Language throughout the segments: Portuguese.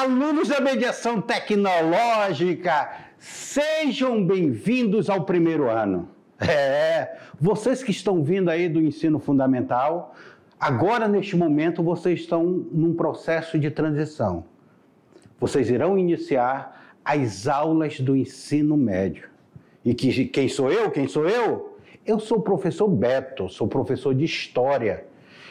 Alunos da mediação tecnológica, sejam bem-vindos ao primeiro ano. É, vocês que estão vindo aí do ensino fundamental, agora neste momento vocês estão num processo de transição. Vocês irão iniciar as aulas do ensino médio. E que, quem sou eu? Quem sou eu? Eu sou o professor Beto, sou professor de História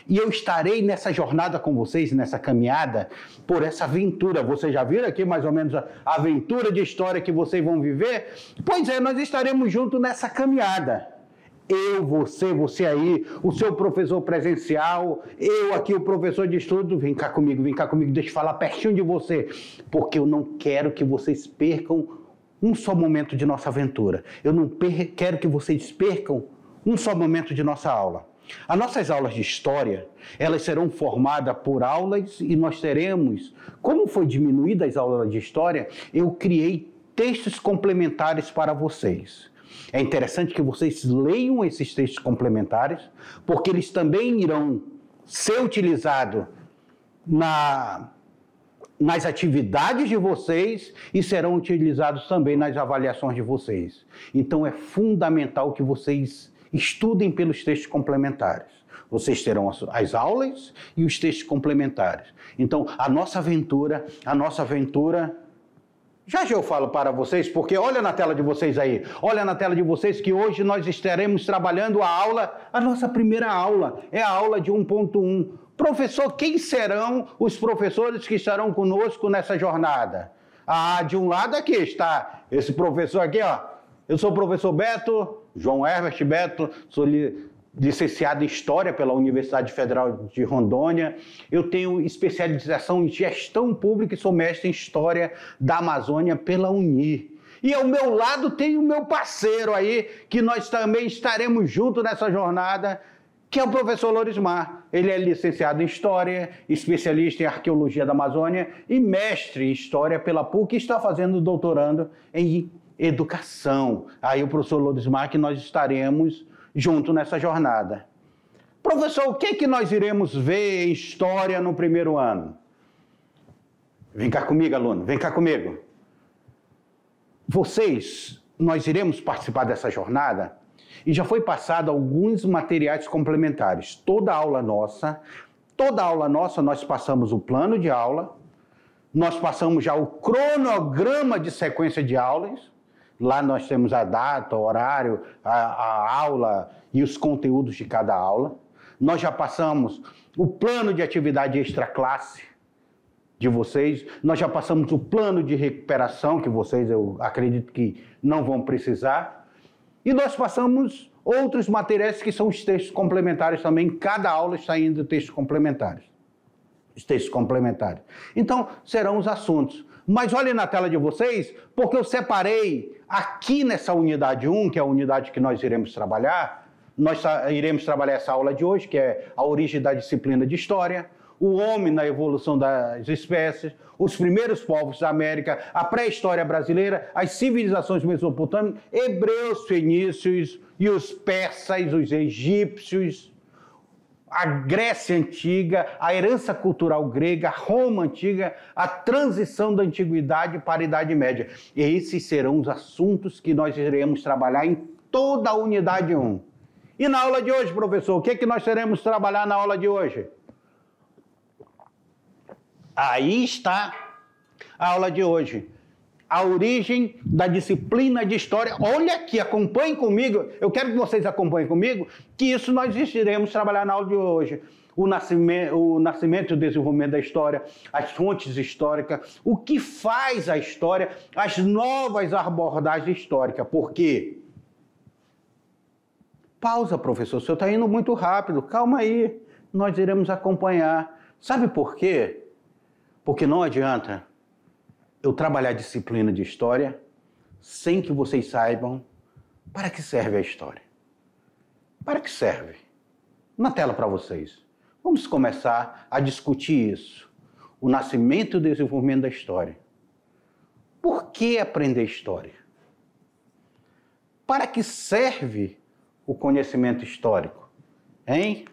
e eu estarei nessa jornada com vocês, nessa caminhada, por essa aventura. Vocês já viram aqui mais ou menos a aventura de história que vocês vão viver? Pois é, nós estaremos juntos nessa caminhada. Eu, você, você aí, o seu professor presencial, eu aqui, o professor de estudo, vem cá comigo, vem cá comigo, deixa eu falar pertinho de você, porque eu não quero que vocês percam um só momento de nossa aventura. Eu não quero que vocês percam um só momento de nossa aula. As nossas aulas de história, elas serão formadas por aulas e nós teremos, como foi diminuída as aulas de história, eu criei textos complementares para vocês. É interessante que vocês leiam esses textos complementares, porque eles também irão ser utilizados na, nas atividades de vocês e serão utilizados também nas avaliações de vocês. Então é fundamental que vocês Estudem pelos textos complementares. Vocês terão as aulas e os textos complementares. Então, a nossa aventura, a nossa aventura já já eu falo para vocês, porque olha na tela de vocês aí, olha na tela de vocês que hoje nós estaremos trabalhando a aula, a nossa primeira aula, é a aula de 1.1. Professor, quem serão os professores que estarão conosco nessa jornada? Ah, de um lado aqui está esse professor aqui, ó. Eu sou o professor Beto, João Herbert Beto, sou licenciado em História pela Universidade Federal de Rondônia. Eu tenho especialização em Gestão Pública e sou mestre em História da Amazônia pela UNI. E ao meu lado tem o meu parceiro aí, que nós também estaremos juntos nessa jornada, que é o professor Lorismar. Ele é licenciado em História, especialista em Arqueologia da Amazônia e mestre em História pela PUC e está fazendo doutorando em educação. Aí o professor Lourdes Marques, nós estaremos junto nessa jornada. Professor, o que, é que nós iremos ver em história no primeiro ano? Vem cá comigo, aluno, vem cá comigo. Vocês, nós iremos participar dessa jornada e já foi passado alguns materiais complementares. Toda aula nossa, toda aula nossa nós passamos o plano de aula, nós passamos já o cronograma de sequência de aulas, Lá nós temos a data, o horário, a, a aula e os conteúdos de cada aula. Nós já passamos o plano de atividade extra-classe de vocês. Nós já passamos o plano de recuperação, que vocês eu acredito que não vão precisar. E nós passamos outros materiais que são os textos complementares também. Cada aula está indo textos complementares. Os textos complementares. Então, serão os assuntos. Mas olhem na tela de vocês, porque eu separei aqui nessa unidade 1, que é a unidade que nós iremos trabalhar, nós iremos trabalhar essa aula de hoje, que é a origem da disciplina de história, o homem na evolução das espécies, os primeiros povos da América, a pré-história brasileira, as civilizações mesopotâmicas, hebreus, fenícios e os persas, os egípcios a Grécia antiga, a herança cultural grega, Roma antiga, a transição da antiguidade para a Idade Média. E esses serão os assuntos que nós iremos trabalhar em toda a unidade 1. E na aula de hoje, professor, o que é que nós teremos trabalhar na aula de hoje? Aí está a aula de hoje a origem da disciplina de história. Olha aqui, acompanhem comigo. Eu quero que vocês acompanhem comigo, que isso nós iremos trabalhar na aula de hoje. O nascimento, o nascimento e o desenvolvimento da história, as fontes históricas, o que faz a história, as novas abordagens históricas. Por quê? Pausa, professor, o senhor está indo muito rápido. Calma aí, nós iremos acompanhar. Sabe por quê? Porque não adianta eu trabalhar disciplina de história sem que vocês saibam para que serve a história. Para que serve? Na tela para vocês. Vamos começar a discutir isso. O nascimento e o desenvolvimento da história. Por que aprender história? Para que serve o conhecimento histórico? Hein?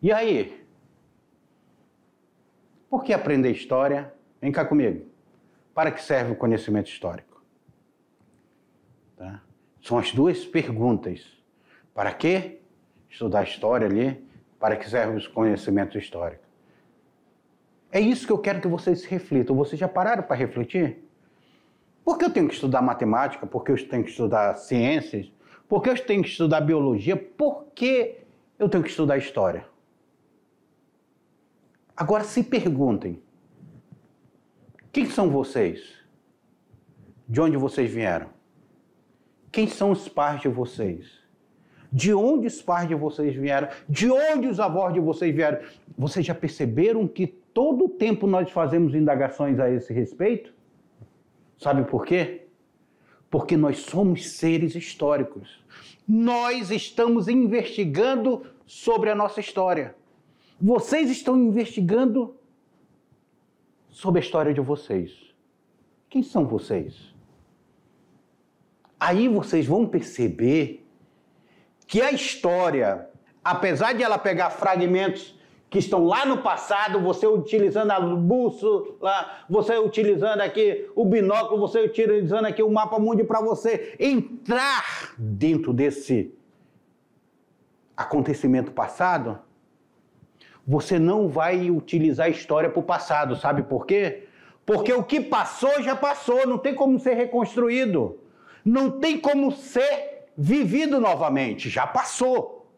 E aí? Por que aprender história? Vem cá comigo. Para que serve o conhecimento histórico? Tá? São as duas perguntas. Para que estudar história ali? Para que serve o conhecimento histórico? É isso que eu quero que vocês reflitam. Vocês já pararam para refletir? Por que eu tenho que estudar matemática? Por que eu tenho que estudar ciências? Por que eu tenho que estudar biologia? Por que eu tenho que estudar história? Agora se perguntem quem são vocês? De onde vocês vieram? Quem são os pais de vocês? De onde os pais de vocês vieram? De onde os avós de vocês vieram? Vocês já perceberam que todo o tempo nós fazemos indagações a esse respeito? Sabe por quê? Porque nós somos seres históricos. Nós estamos investigando sobre a nossa história. Vocês estão investigando sobre a história de vocês. Quem são vocês? Aí vocês vão perceber que a história, apesar de ela pegar fragmentos que estão lá no passado, você utilizando a bússola, você utilizando aqui o binóculo, você utilizando aqui o mapa mundi para você entrar dentro desse acontecimento passado, você não vai utilizar a história para o passado, sabe por quê? Porque o que passou já passou, não tem como ser reconstruído, não tem como ser vivido novamente, já passou.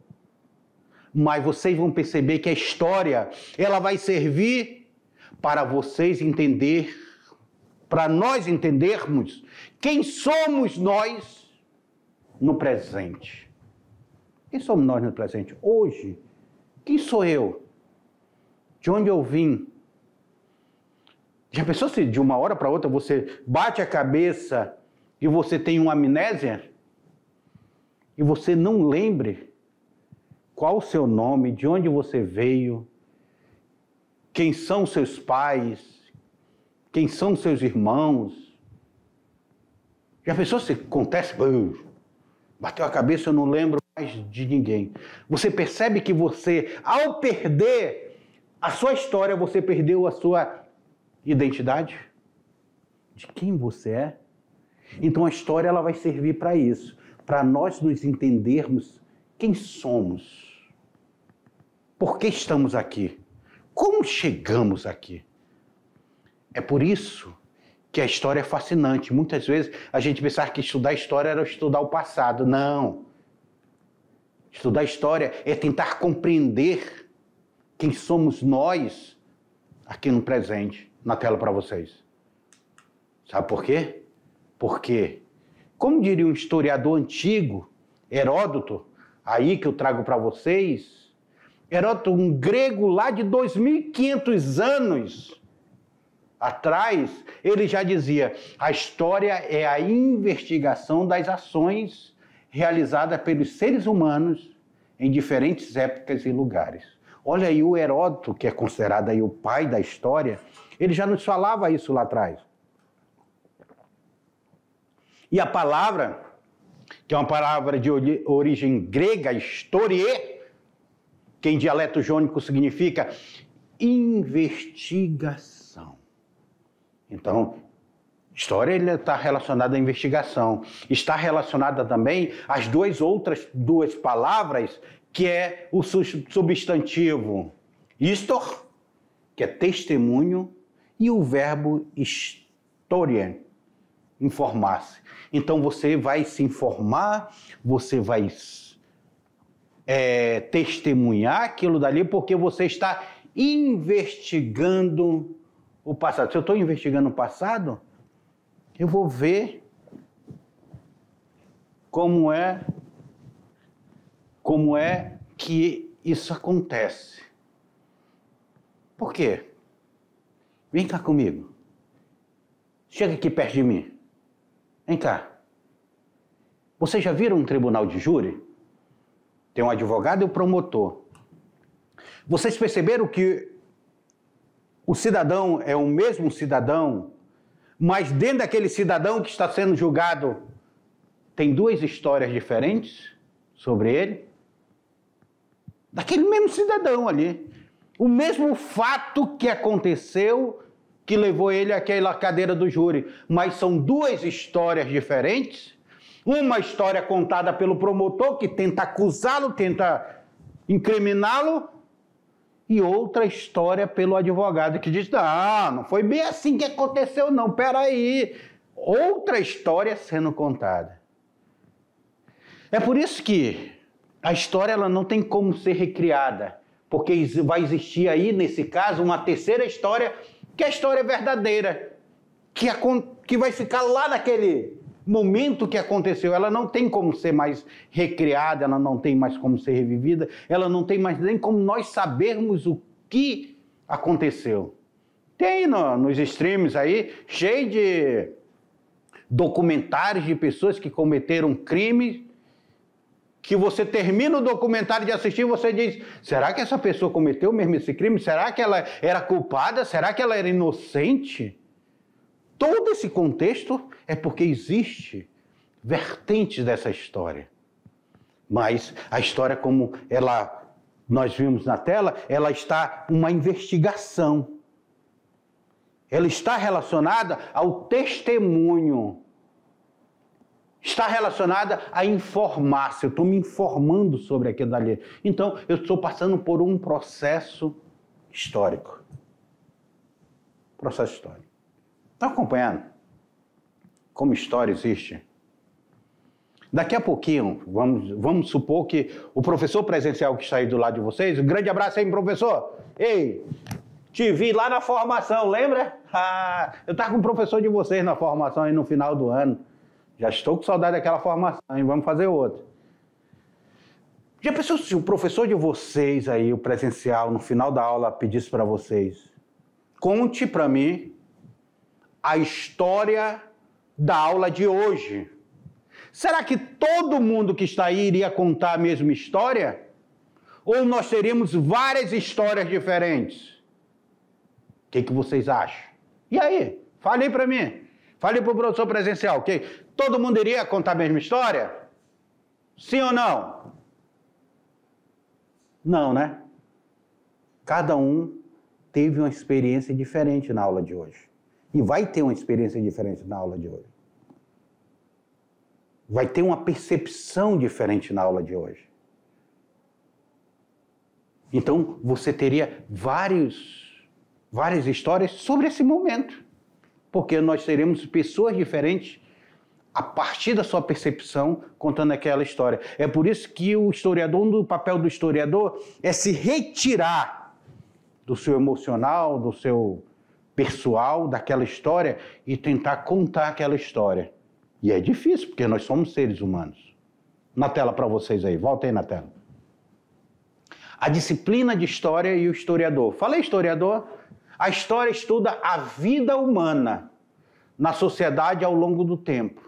Mas vocês vão perceber que a história, ela vai servir para vocês entender, para nós entendermos quem somos nós no presente. Quem somos nós no presente? Hoje, quem sou eu? de onde eu vim. Já pensou se de uma hora para outra você bate a cabeça e você tem uma amnésia? E você não lembre qual o seu nome, de onde você veio, quem são seus pais, quem são seus irmãos. Já pensou se acontece? Bateu a cabeça, eu não lembro mais de ninguém. Você percebe que você, ao perder a sua história, você perdeu a sua identidade? De quem você é? Então a história ela vai servir para isso, para nós nos entendermos quem somos. Por que estamos aqui? Como chegamos aqui? É por isso que a história é fascinante. Muitas vezes a gente pensar que estudar história era estudar o passado. Não. Estudar história é tentar compreender quem somos nós aqui no presente, na tela para vocês. Sabe por quê? Porque, como diria um historiador antigo, Heródoto, aí que eu trago para vocês, Heródoto, um grego lá de 2500 anos atrás, ele já dizia: a história é a investigação das ações realizadas pelos seres humanos em diferentes épocas e lugares. Olha aí o Heródoto, que é considerado aí o pai da história, ele já nos falava isso lá atrás. E a palavra, que é uma palavra de origem grega, historie, que em dialeto jônico significa investigação. Então, história está relacionada à investigação. Está relacionada também às duas outras duas palavras que é o substantivo istor, que é testemunho, e o verbo historian, informar-se. Então você vai se informar, você vai é, testemunhar aquilo dali, porque você está investigando o passado. Se eu estou investigando o passado, eu vou ver como é como é que isso acontece. Por quê? Vem cá comigo. Chega aqui perto de mim. Vem cá. Vocês já viram um tribunal de júri? Tem um advogado e um promotor. Vocês perceberam que o cidadão é o mesmo cidadão, mas dentro daquele cidadão que está sendo julgado tem duas histórias diferentes sobre ele? daquele mesmo cidadão ali. O mesmo fato que aconteceu que levou ele àquela cadeira do júri. Mas são duas histórias diferentes. Uma história contada pelo promotor que tenta acusá-lo, tenta incriminá-lo, e outra história pelo advogado que diz: "Não, ah, não foi bem assim que aconteceu não, peraí. Outra história sendo contada. É por isso que a história ela não tem como ser recriada, porque vai existir aí, nesse caso, uma terceira história, que é a história verdadeira, que, que vai ficar lá naquele momento que aconteceu. Ela não tem como ser mais recriada, ela não tem mais como ser revivida, ela não tem mais nem como nós sabermos o que aconteceu. Tem no, nos streams aí, cheio de documentários de pessoas que cometeram crimes que você termina o documentário de assistir você diz: será que essa pessoa cometeu mesmo esse crime? Será que ela era culpada? Será que ela era inocente? Todo esse contexto é porque existe vertentes dessa história. Mas a história como ela nós vimos na tela, ela está uma investigação. Ela está relacionada ao testemunho está relacionada a informar, se eu estou me informando sobre aquilo ali, Então, eu estou passando por um processo histórico. Processo histórico. Está acompanhando? Como história existe? Daqui a pouquinho, vamos, vamos supor que o professor presencial que está aí do lado de vocês, um grande abraço aí, professor! Ei, te vi lá na formação, lembra? Ah, eu estava com o professor de vocês na formação aí no final do ano. Já estou com saudade daquela formação e vamos fazer outra. Já pensou se o professor de vocês aí, o presencial, no final da aula pedisse para vocês: conte para mim a história da aula de hoje. Será que todo mundo que está aí iria contar a mesma história? Ou nós teríamos várias histórias diferentes? O que, que vocês acham? E aí? Falei para mim. Fale para o professor presencial, ok? Todo mundo iria contar a mesma história? Sim ou não? Não, né? Cada um teve uma experiência diferente na aula de hoje. E vai ter uma experiência diferente na aula de hoje. Vai ter uma percepção diferente na aula de hoje. Então, você teria vários, várias histórias sobre esse momento porque nós seremos pessoas diferentes a partir da sua percepção contando aquela história. É por isso que o historiador, um papel do historiador é se retirar do seu emocional, do seu pessoal, daquela história e tentar contar aquela história. E é difícil, porque nós somos seres humanos. Na tela para vocês aí, volta aí na tela. A disciplina de história e o historiador. Falei historiador? A história estuda a vida humana na sociedade ao longo do tempo.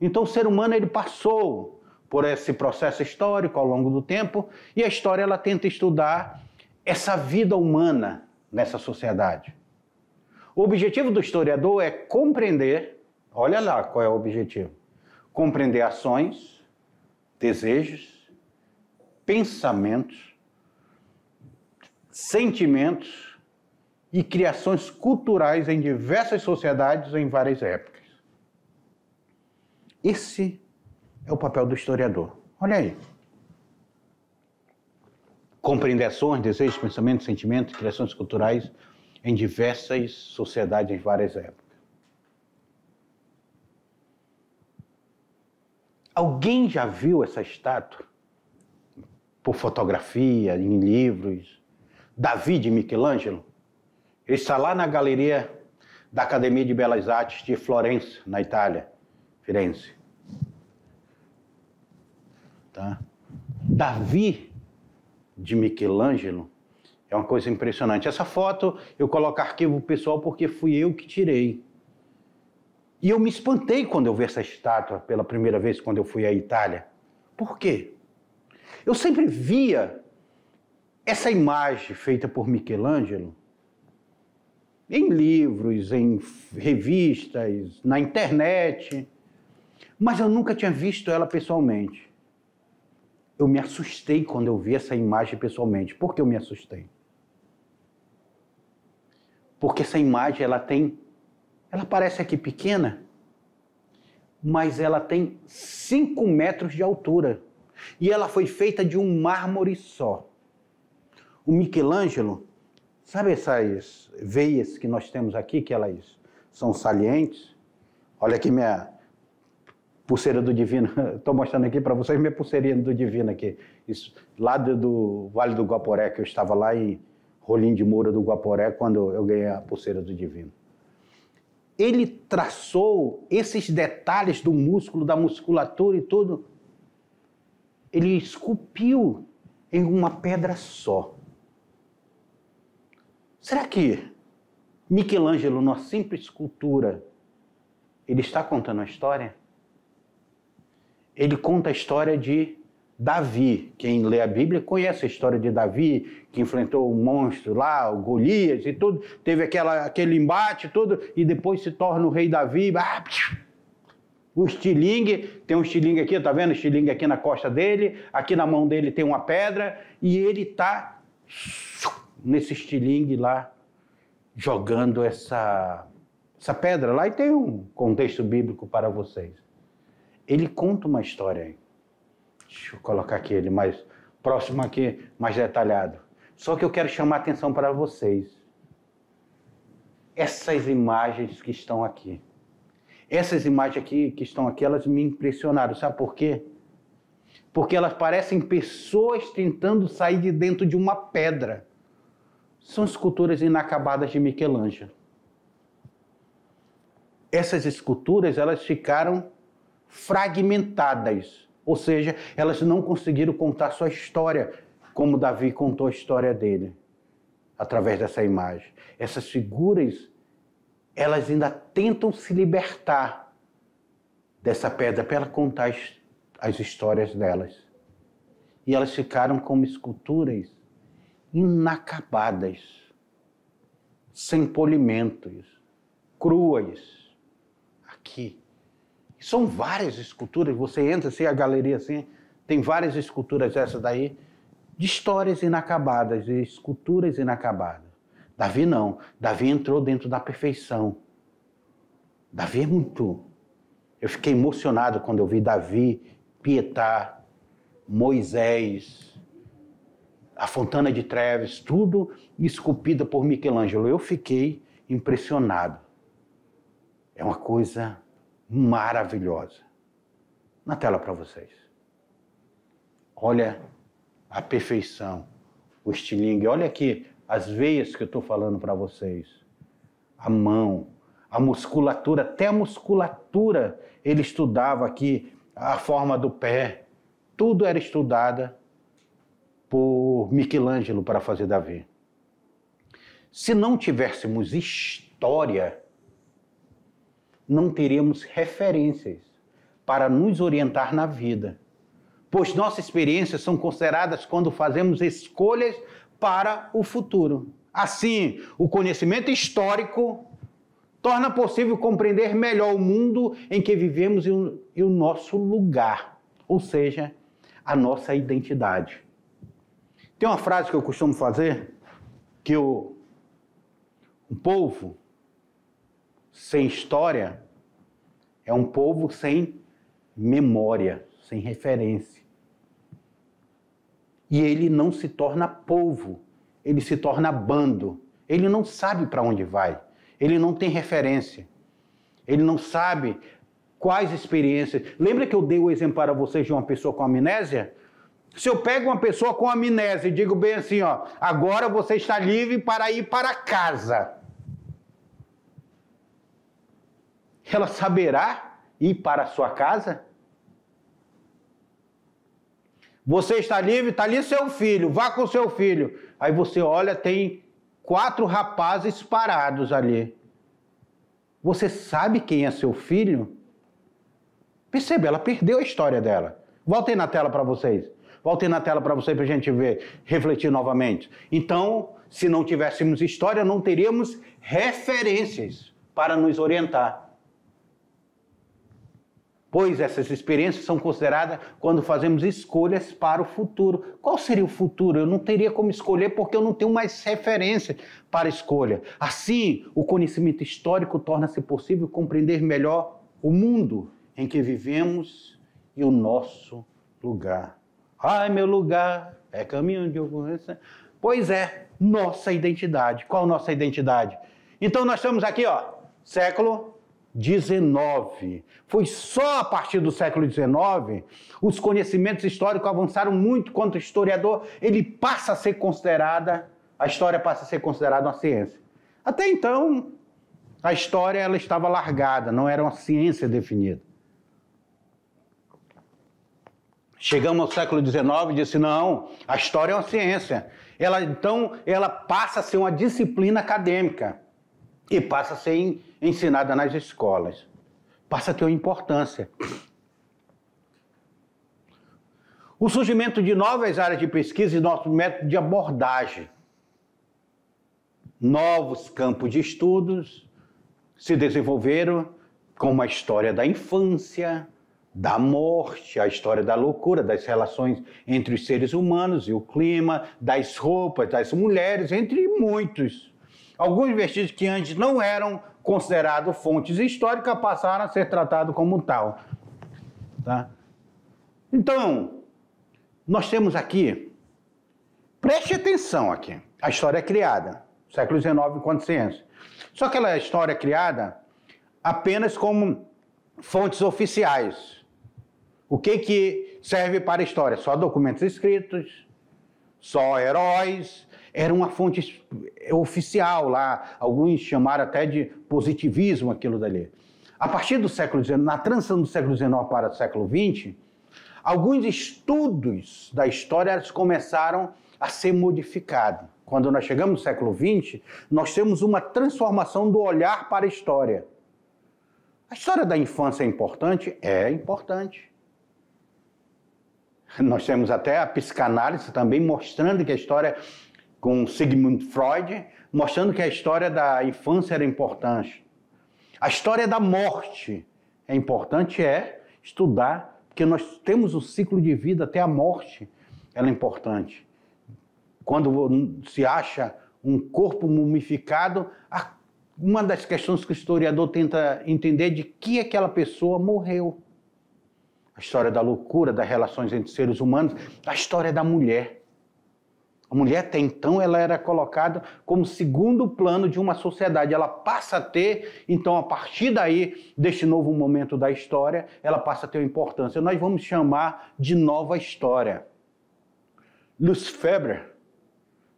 Então, o ser humano ele passou por esse processo histórico ao longo do tempo e a história ela tenta estudar essa vida humana nessa sociedade. O objetivo do historiador é compreender, olha lá qual é o objetivo, compreender ações, desejos, pensamentos, sentimentos e criações culturais em diversas sociedades em várias épocas. Esse é o papel do historiador. Olha aí. Compreender ações, desejos, pensamentos, sentimentos, criações culturais em diversas sociedades em várias épocas. Alguém já viu essa estátua? Por fotografia, em livros? Davi de Michelangelo? Ele está lá na galeria da Academia de Belas Artes de Florença, na Itália, Firenze. Tá? Davi de Michelangelo é uma coisa impressionante. Essa foto eu coloco arquivo pessoal porque fui eu que tirei. E eu me espantei quando eu vi essa estátua pela primeira vez quando eu fui à Itália. Por quê? Eu sempre via essa imagem feita por Michelangelo em livros, em revistas, na internet, mas eu nunca tinha visto ela pessoalmente. Eu me assustei quando eu vi essa imagem pessoalmente. Por que eu me assustei? Porque essa imagem ela tem, ela parece aqui pequena, mas ela tem 5 metros de altura. E ela foi feita de um mármore só. O Michelangelo Sabe essas veias que nós temos aqui, que elas são salientes? Olha aqui minha pulseira do Divino. Estou mostrando aqui para vocês minha pulseirinha do Divino aqui. Isso, lá do Vale do Guaporé, que eu estava lá em Rolim de Moura do Guaporé, quando eu ganhei a pulseira do Divino. Ele traçou esses detalhes do músculo, da musculatura e tudo. Ele esculpiu em uma pedra só. Será que Michelangelo, numa simples escultura, ele está contando a história? Ele conta a história de Davi. Quem lê a Bíblia conhece a história de Davi, que enfrentou o monstro lá, o Golias e tudo, teve aquela, aquele embate todo, e depois se torna o rei Davi. Ah, o estilingue, tem um estilingue aqui, tá vendo? O estilingue aqui na costa dele, aqui na mão dele tem uma pedra, e ele está nesse estilingue lá, jogando essa, essa pedra lá, e tem um contexto bíblico para vocês. Ele conta uma história aí. Deixa eu colocar aqui ele mais próximo aqui, mais detalhado. Só que eu quero chamar a atenção para vocês. Essas imagens que estão aqui. Essas imagens aqui que estão aqui, elas me impressionaram. Sabe por quê? Porque elas parecem pessoas tentando sair de dentro de uma pedra são esculturas inacabadas de Michelangelo. Essas esculturas elas ficaram fragmentadas, ou seja, elas não conseguiram contar sua história como Davi contou a história dele através dessa imagem. Essas figuras elas ainda tentam se libertar dessa pedra para contar as histórias delas. E elas ficaram como esculturas inacabadas, sem polimentos, cruas, aqui. são várias esculturas, você entra assim, a galeria assim, tem várias esculturas essa daí, de histórias inacabadas, de esculturas inacabadas. Davi não, Davi entrou dentro da perfeição. Davi é muito. Eu fiquei emocionado quando eu vi Davi, Pietá, Moisés, a Fontana de Treves, tudo esculpida por Michelangelo. Eu fiquei impressionado. É uma coisa maravilhosa. Na tela para vocês. Olha a perfeição, o estilingue. Olha aqui as veias que eu estou falando para vocês. A mão, a musculatura, até a musculatura ele estudava aqui, a forma do pé. Tudo era estudada por Michelangelo para fazer Davi. Se não tivéssemos história, não teríamos referências para nos orientar na vida, pois nossas experiências são consideradas quando fazemos escolhas para o futuro. Assim, o conhecimento histórico torna possível compreender melhor o mundo em que vivemos e o, nosso lugar, ou seja, a nossa identidade. Tem uma frase que eu costumo fazer, que o, um povo sem história é um povo sem memória, sem referência. E ele não se torna povo, ele se torna bando. Ele não sabe para onde vai, ele não tem referência, ele não sabe quais experiências. Lembra que eu dei o exemplo para vocês de uma pessoa com amnésia? Se eu pego uma pessoa com amnésia e digo bem assim, ó, agora você está livre para ir para casa. Ela saberá ir para a sua casa? Você está livre, está ali seu filho, vá com seu filho. Aí você olha, tem quatro rapazes parados ali. Você sabe quem é seu filho? Perceba, ela perdeu a história dela. Voltei na tela para vocês. Volte na tela para você, para a gente ver, refletir novamente. Então, se não tivéssemos história, não teríamos referências para nos orientar. Pois essas experiências são consideradas quando fazemos escolhas para o futuro. Qual seria o futuro? Eu não teria como escolher porque eu não tenho mais referência para escolha. Assim, o conhecimento histórico torna-se possível compreender melhor o mundo em que vivemos e o nosso lugar Ai, meu lugar é caminho de ocorrência. Né? Pois é, nossa identidade. Qual nossa identidade? Então nós estamos aqui, ó, século 19. Foi só a partir do século XIX os conhecimentos históricos avançaram muito quanto historiador, ele passa a ser considerada, a história passa a ser considerada uma ciência. Até então, a história ela estava largada, não era uma ciência definida. Chegamos ao século XIX e disse: não, a história é uma ciência. Ela, então, ela passa a ser uma disciplina acadêmica e passa a ser ensinada nas escolas. Passa a ter uma importância. O surgimento de novas áreas de pesquisa e nosso método de abordagem. Novos campos de estudos se desenvolveram, como a história da infância, da morte, a história da loucura, das relações entre os seres humanos e o clima, das roupas, das mulheres, entre muitos. Alguns vestígios que antes não eram considerados fontes históricas passaram a ser tratados como tal. Tá? Então, nós temos aqui, preste atenção aqui, a história é criada, século XIX enquanto ciência. Só que ela é história criada apenas como fontes oficiais o que, que serve para a história? Só documentos escritos, só heróis. Era uma fonte oficial lá. Alguns chamaram até de positivismo aquilo dali. A partir do século XIX, na transição do século XIX para o século XX, alguns estudos da história começaram a ser modificados. Quando nós chegamos no século XX, nós temos uma transformação do olhar para a história. A história da infância é importante? É importante. Nós temos até a psicanálise também mostrando que a história com Sigmund Freud, mostrando que a história da infância era importante. A história da morte é importante é estudar, porque nós temos o ciclo de vida até a morte, ela é importante. Quando se acha um corpo mumificado, uma das questões que o historiador tenta entender é de que aquela pessoa morreu a história da loucura, das relações entre seres humanos, a história da mulher. A mulher até então ela era colocada como segundo plano de uma sociedade. Ela passa a ter, então, a partir daí, deste novo momento da história, ela passa a ter uma importância. Nós vamos chamar de nova história. Luz Febre,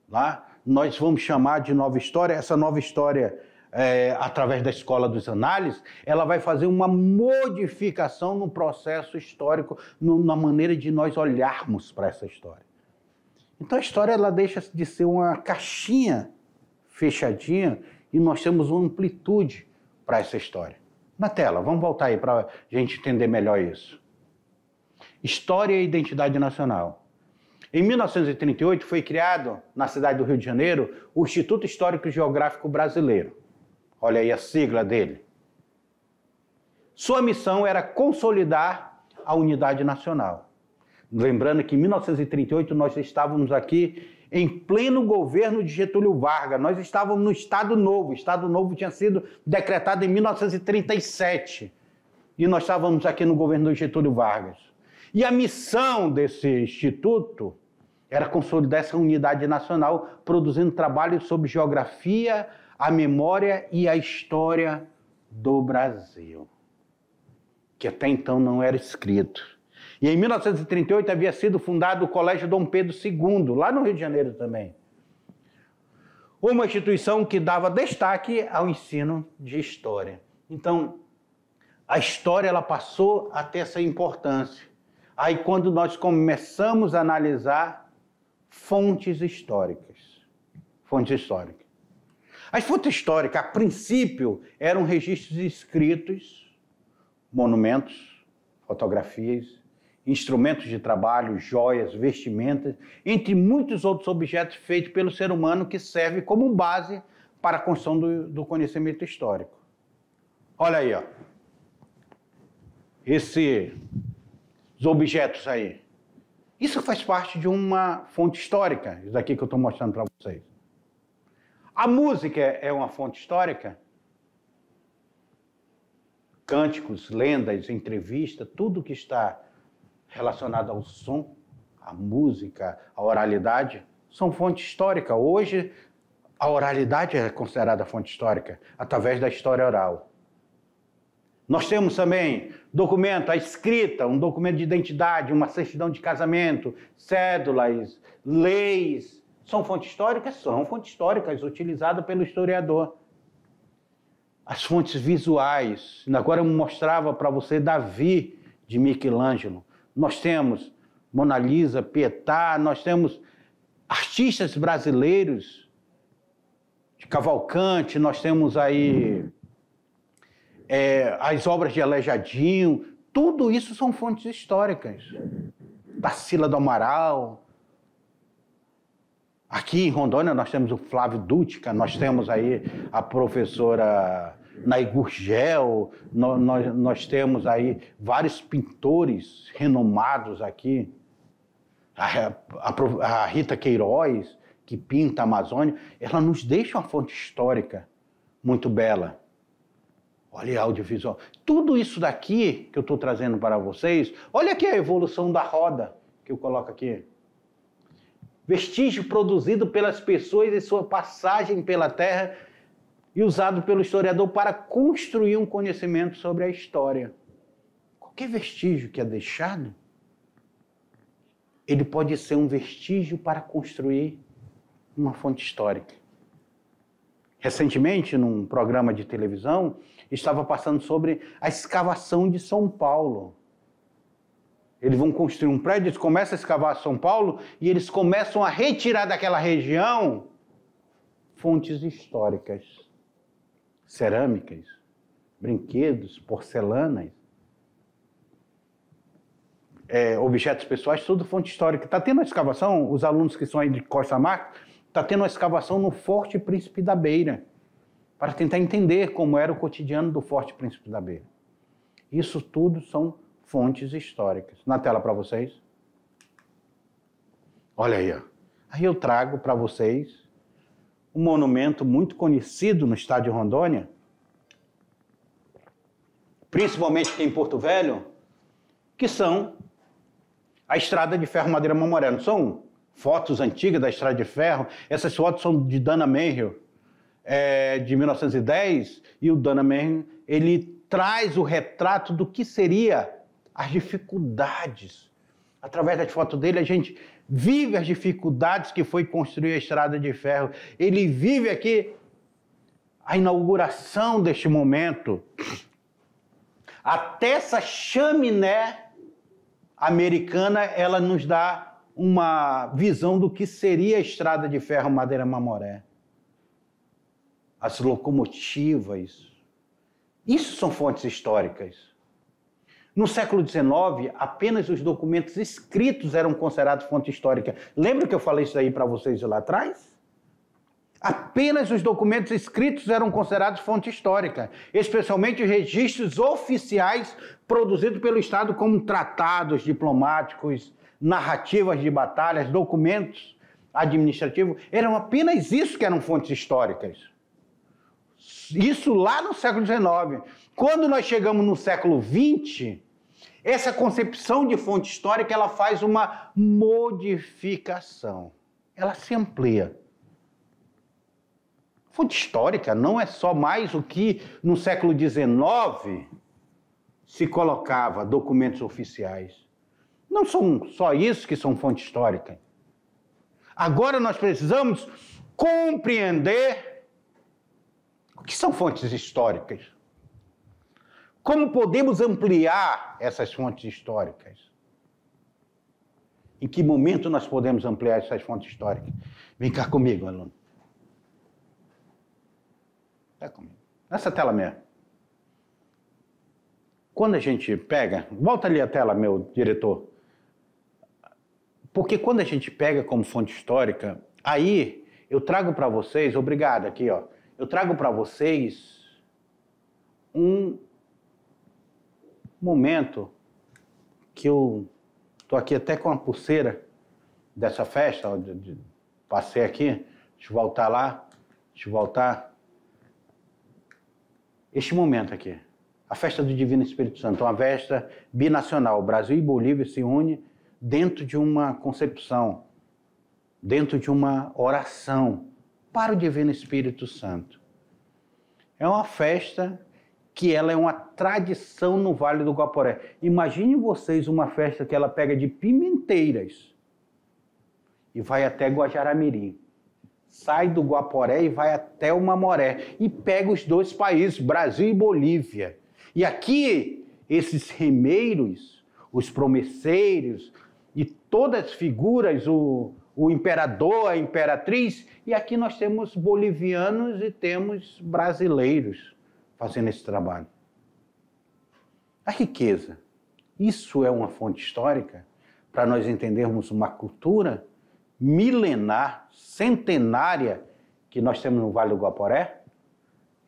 lá, nós vamos chamar de nova história. Essa nova história é, através da escola dos análises, ela vai fazer uma modificação no processo histórico, no, na maneira de nós olharmos para essa história. Então a história ela deixa de ser uma caixinha fechadinha e nós temos uma amplitude para essa história. Na tela, vamos voltar aí para a gente entender melhor isso. História e identidade nacional. Em 1938 foi criado, na cidade do Rio de Janeiro, o Instituto Histórico e Geográfico Brasileiro. Olha aí a sigla dele. Sua missão era consolidar a unidade nacional. Lembrando que em 1938 nós estávamos aqui em pleno governo de Getúlio Vargas. Nós estávamos no Estado Novo. O Estado Novo tinha sido decretado em 1937. E nós estávamos aqui no governo de Getúlio Vargas. E a missão desse instituto era consolidar essa unidade nacional, produzindo trabalhos sobre geografia, a memória e a história do Brasil, que até então não era escrito. E em 1938 havia sido fundado o Colégio Dom Pedro II, lá no Rio de Janeiro também. Uma instituição que dava destaque ao ensino de história. Então, a história ela passou a ter essa importância. Aí quando nós começamos a analisar fontes históricas, fontes históricas as fontes históricas, a princípio, eram registros escritos, monumentos, fotografias, instrumentos de trabalho, joias, vestimentas, entre muitos outros objetos feitos pelo ser humano que serve como base para a construção do, do conhecimento histórico. Olha aí, ó. esses objetos aí. Isso faz parte de uma fonte histórica, isso daqui que eu estou mostrando para vocês. A música é, é uma fonte histórica? Cânticos, lendas, entrevistas, tudo que está relacionado ao som, à música, à oralidade, são fonte histórica. Hoje, a oralidade é considerada fonte histórica através da história oral. Nós temos também documento, a escrita, um documento de identidade, uma certidão de casamento, cédulas, leis, são fontes históricas? São fontes históricas, utilizadas pelo historiador. As fontes visuais. Agora eu mostrava para você Davi de Michelangelo. Nós temos Mona Lisa, Pietà, nós temos artistas brasileiros de Cavalcante, nós temos aí é, as obras de Alejadinho, tudo isso são fontes históricas. da Sila do Amaral, Aqui em Rondônia nós temos o Flávio Dutka, nós temos aí a professora Naigur nós, nós, temos aí vários pintores renomados aqui. A, a, a, Rita Queiroz, que pinta a Amazônia, ela nos deixa uma fonte histórica muito bela. Olha audiovisual. Tudo isso daqui que eu estou trazendo para vocês, olha aqui a evolução da roda que eu coloco aqui vestígio produzido pelas pessoas e sua passagem pela Terra e usado pelo historiador para construir um conhecimento sobre a história. Qualquer vestígio que é deixado, ele pode ser um vestígio para construir uma fonte histórica. Recentemente, num programa de televisão, estava passando sobre a escavação de São Paulo eles vão construir um prédio, eles começam a escavar São Paulo e eles começam a retirar daquela região fontes históricas, cerâmicas, brinquedos, porcelanas, é, objetos pessoais, tudo fonte histórica. Está tendo uma escavação, os alunos que são aí de Costa Marques, está tendo uma escavação no Forte Príncipe da Beira, para tentar entender como era o cotidiano do Forte Príncipe da Beira. Isso tudo são fontes históricas. Na tela para vocês. Olha aí. Ó. Aí eu trago para vocês um monumento muito conhecido no estado de Rondônia, principalmente aqui em Porto Velho, que são a Estrada de Ferro Madeira Mamoré. Não são fotos antigas da Estrada de Ferro? Essas fotos são de Dana Meyer, é, de 1910, e o Dana Meyer, ele traz o retrato do que seria as dificuldades. Através das fotos dele, a gente vive as dificuldades que foi construir a estrada de ferro. Ele vive aqui a inauguração deste momento. Até essa chaminé americana, ela nos dá uma visão do que seria a estrada de ferro Madeira Mamoré. As locomotivas. Isso são fontes históricas. No século XIX, apenas os documentos escritos eram considerados fonte histórica. Lembra que eu falei isso aí para vocês lá atrás? Apenas os documentos escritos eram considerados fonte histórica, especialmente os registros oficiais produzidos pelo Estado, como tratados diplomáticos, narrativas de batalhas, documentos administrativos. Eram apenas isso que eram fontes históricas. Isso lá no século XIX. Quando nós chegamos no século XX, essa concepção de fonte histórica ela faz uma modificação, ela se amplia. Fonte histórica não é só mais o que no século XIX se colocava documentos oficiais. Não são só isso que são fonte histórica. Agora nós precisamos compreender o que são fontes históricas. Como podemos ampliar essas fontes históricas? Em que momento nós podemos ampliar essas fontes históricas? Vem cá comigo, aluno. Está comigo. Nessa tela mesmo. Quando a gente pega. Volta ali a tela, meu diretor. Porque quando a gente pega como fonte histórica, aí eu trago para vocês. Obrigado aqui, ó. Eu trago para vocês um momento que eu estou aqui até com a pulseira dessa festa, de, de, passei aqui, deixa eu voltar lá, deixa eu voltar. Este momento aqui, a festa do Divino Espírito Santo, uma festa binacional, Brasil e Bolívia se unem dentro de uma concepção, dentro de uma oração para o Divino Espírito Santo. É uma festa que ela é uma tradição no Vale do Guaporé. Imaginem vocês uma festa que ela pega de Pimenteiras e vai até Guajaramirim. Sai do Guaporé e vai até o Mamoré e pega os dois países, Brasil e Bolívia. E aqui esses remeiros, os promesseiros e todas as figuras, o, o imperador, a imperatriz, e aqui nós temos bolivianos e temos brasileiros fazendo esse trabalho. A riqueza, isso é uma fonte histórica para nós entendermos uma cultura milenar, centenária que nós temos no Vale do Guaporé?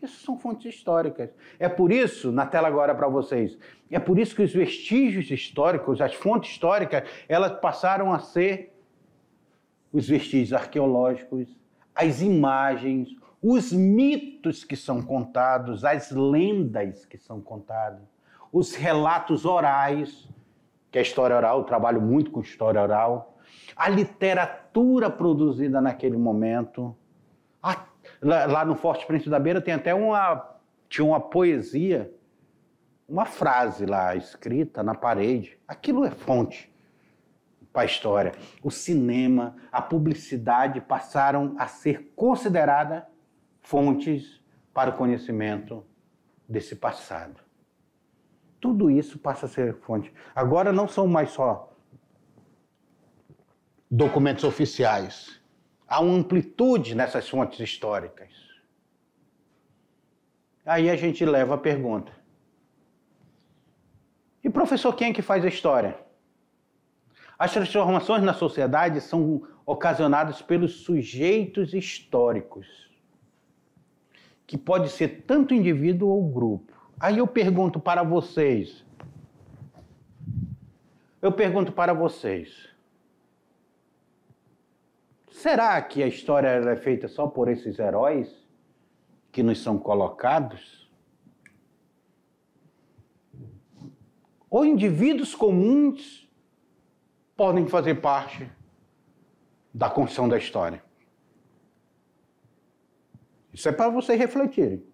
Isso são fontes históricas. É por isso, na tela agora para vocês, é por isso que os vestígios históricos, as fontes históricas, elas passaram a ser os vestígios arqueológicos, as imagens, os mitos que são contados, as lendas que são contadas, os relatos orais, que a é história oral, eu trabalho muito com história oral, a literatura produzida naquele momento. A, lá, no Forte Príncipe da Beira tem até uma, tinha uma poesia, uma frase lá escrita na parede. Aquilo é fonte para a história. O cinema, a publicidade passaram a ser considerada fontes para o conhecimento desse passado. Tudo isso passa a ser fonte. Agora não são mais só documentos oficiais. Há uma amplitude nessas fontes históricas. Aí a gente leva a pergunta: e professor, quem é que faz a história? As transformações na sociedade são ocasionadas pelos sujeitos históricos que pode ser tanto indivíduo ou grupo. Aí eu pergunto para vocês. Eu pergunto para vocês. Será que a história é feita só por esses heróis que nos são colocados? Ou indivíduos comuns podem fazer parte da construção da história? Isso é para vocês refletirem.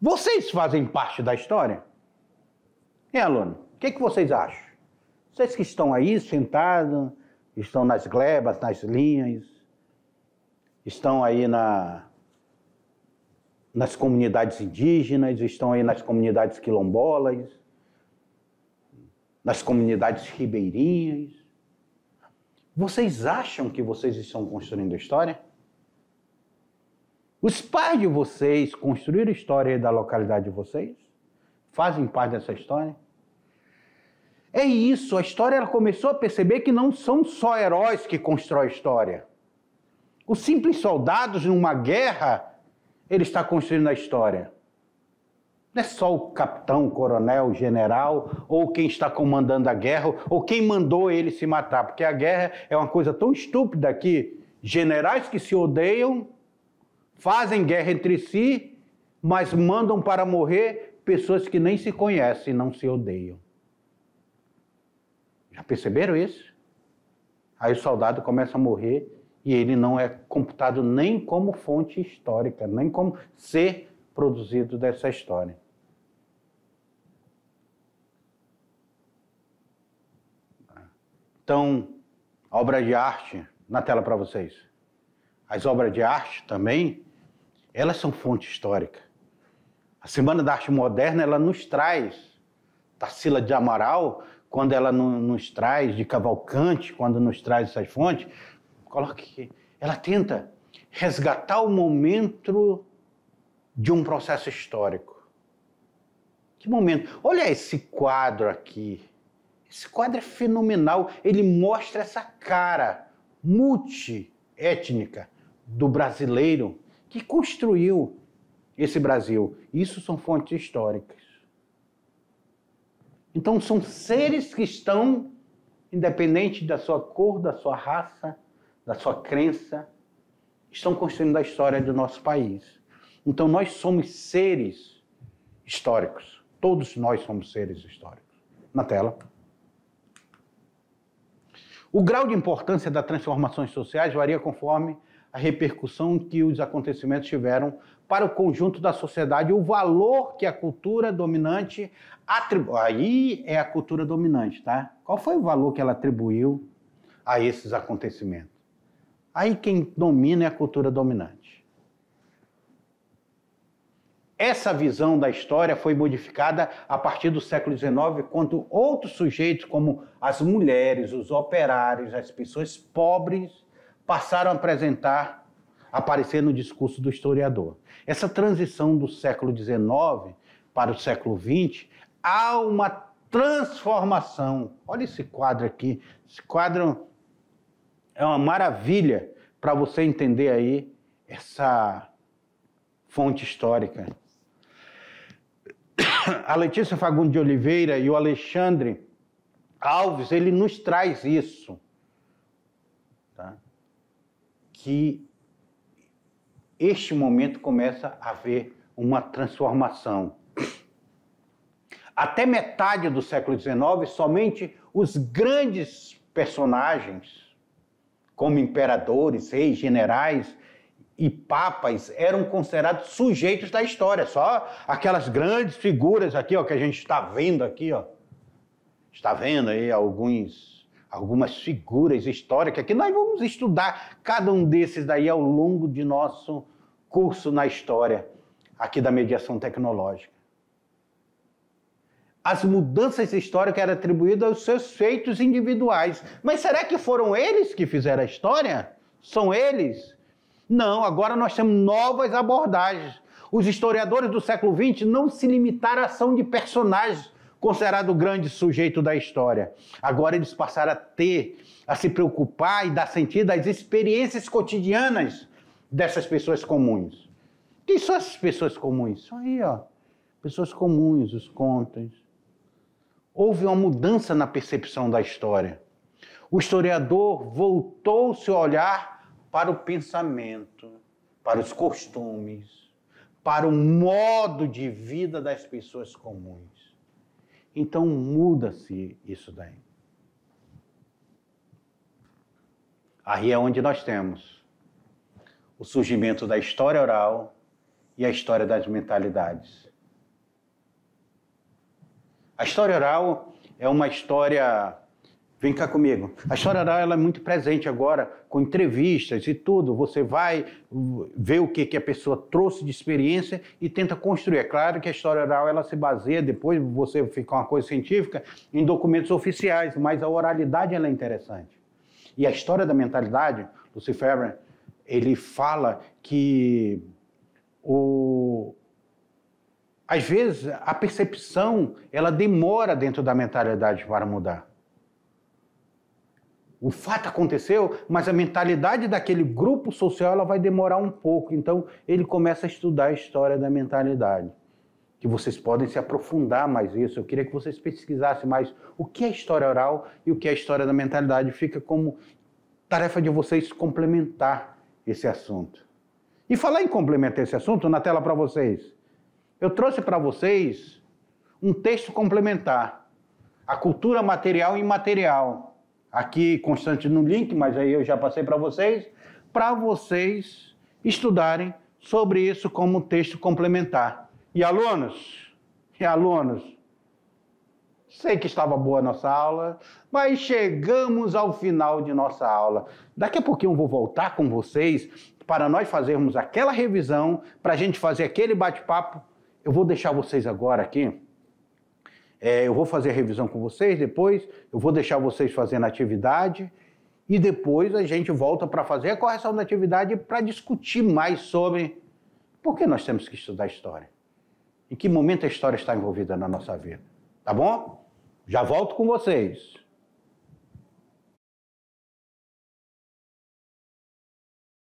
Vocês fazem parte da história? É, aluno, o que, que vocês acham? Vocês que estão aí sentados, estão nas glebas, nas linhas, estão aí na, nas comunidades indígenas, estão aí nas comunidades quilombolas, nas comunidades ribeirinhas. Vocês acham que vocês estão construindo a história? Os pais de vocês construíram a história da localidade de vocês? Fazem parte dessa história? É isso, a história ela começou a perceber que não são só heróis que constroem a história. Os simples soldados numa guerra, ele está construindo a história. Não é só o capitão, o coronel, o general, ou quem está comandando a guerra, ou quem mandou ele se matar, porque a guerra é uma coisa tão estúpida que generais que se odeiam fazem guerra entre si, mas mandam para morrer pessoas que nem se conhecem, não se odeiam. Já perceberam isso? Aí o soldado começa a morrer e ele não é computado nem como fonte histórica, nem como ser produzido dessa história. Então, obra de arte na tela para vocês. As obras de arte também elas são fonte histórica. A Semana da Arte Moderna ela nos traz Tarsila de Amaral, quando ela nos traz de Cavalcante, quando nos traz essas fontes, coloque, ela tenta resgatar o momento de um processo histórico. Que momento? Olha esse quadro aqui. Esse quadro é fenomenal. Ele mostra essa cara multiétnica do brasileiro que construiu esse Brasil. Isso são fontes históricas. Então, são seres que estão, independente da sua cor, da sua raça, da sua crença, estão construindo a história do nosso país. Então, nós somos seres históricos. Todos nós somos seres históricos. Na tela. O grau de importância das transformações sociais varia conforme a repercussão que os acontecimentos tiveram para o conjunto da sociedade, o valor que a cultura dominante atribuiu. Aí é a cultura dominante, tá? Qual foi o valor que ela atribuiu a esses acontecimentos? Aí quem domina é a cultura dominante. Essa visão da história foi modificada a partir do século XIX, quando outros sujeitos, como as mulheres, os operários, as pessoas pobres, passaram a apresentar, a aparecer no discurso do historiador. Essa transição do século XIX para o século XX, há uma transformação. Olha esse quadro aqui. Esse quadro é uma maravilha para você entender aí essa fonte histórica. A Letícia Fagundes de Oliveira e o Alexandre Alves, ele nos traz isso que este momento começa a haver uma transformação. Até metade do século XIX, somente os grandes personagens, como imperadores, reis, generais e papas, eram considerados sujeitos da história. Só aquelas grandes figuras aqui, ó, que a gente está vendo aqui, ó. Está vendo aí alguns algumas figuras históricas que nós vamos estudar cada um desses daí ao longo de nosso curso na história aqui da mediação tecnológica. As mudanças históricas eram atribuídas aos seus feitos individuais. Mas será que foram eles que fizeram a história? São eles? Não, agora nós temos novas abordagens. Os historiadores do século XX não se limitaram à ação de personagens, considerado o grande sujeito da história. Agora eles passaram a ter, a se preocupar e dar sentido às experiências cotidianas dessas pessoas comuns. Quem são essas pessoas comuns? São aí, ó. Pessoas comuns, os contos. Houve uma mudança na percepção da história. O historiador voltou seu olhar para o pensamento, para os costumes, para o modo de vida das pessoas comuns. Então muda-se isso daí. Aí é onde nós temos o surgimento da história oral e a história das mentalidades. A história oral é uma história Vem cá comigo. A Chorará ela é muito presente agora com entrevistas e tudo. Você vai ver o que, que a pessoa trouxe de experiência e tenta construir. É claro que a história oral ela se baseia, depois você fica uma coisa científica, em documentos oficiais, mas a oralidade ela é interessante. E a história da mentalidade, Lucifer, ele fala que o, às vezes a percepção ela demora dentro da mentalidade para mudar o fato aconteceu, mas a mentalidade daquele grupo social ela vai demorar um pouco. Então ele começa a estudar a história da mentalidade. Que vocês podem se aprofundar mais isso. Eu queria que vocês pesquisassem mais o que é história oral e o que é história da mentalidade. Fica como tarefa de vocês complementar esse assunto. E falar em complementar esse assunto na tela para vocês. Eu trouxe para vocês um texto complementar: A cultura material e imaterial aqui constante no Link, mas aí eu já passei para vocês, para vocês estudarem sobre isso como texto complementar. E alunos, e alunos, sei que estava boa a nossa aula, mas chegamos ao final de nossa aula. Daqui a pouquinho eu vou voltar com vocês para nós fazermos aquela revisão, para a gente fazer aquele bate-papo. Eu vou deixar vocês agora aqui é, eu vou fazer a revisão com vocês depois, eu vou deixar vocês fazendo a atividade e depois a gente volta para fazer a correção da atividade para discutir mais sobre por que nós temos que estudar história. Em que momento a história está envolvida na nossa vida. Tá bom? Já volto com vocês.